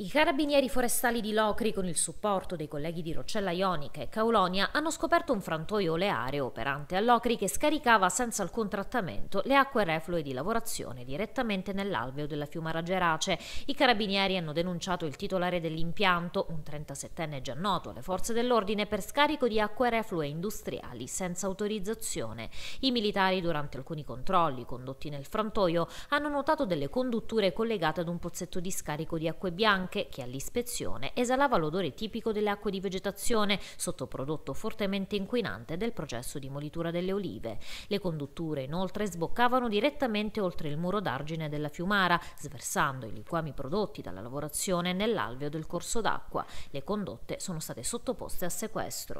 I carabinieri forestali di Locri, con il supporto dei colleghi di Roccella Ionica e Caulonia, hanno scoperto un frantoio oleare operante a Locri che scaricava senza alcun trattamento le acque reflue di lavorazione direttamente nell'alveo della Fiumara Gerace. I carabinieri hanno denunciato il titolare dell'impianto, un 37enne già noto alle forze dell'ordine, per scarico di acque reflue industriali senza autorizzazione. I militari, durante alcuni controlli condotti nel frantoio, hanno notato delle condutture collegate ad un pozzetto di scarico di acque bianche anche che all'ispezione esalava l'odore tipico delle acque di vegetazione, sottoprodotto fortemente inquinante del processo di molitura delle olive. Le condutture inoltre sboccavano direttamente oltre il muro d'argine della fiumara, sversando i liquami prodotti dalla lavorazione nell'alveo del corso d'acqua. Le condotte sono state sottoposte a sequestro.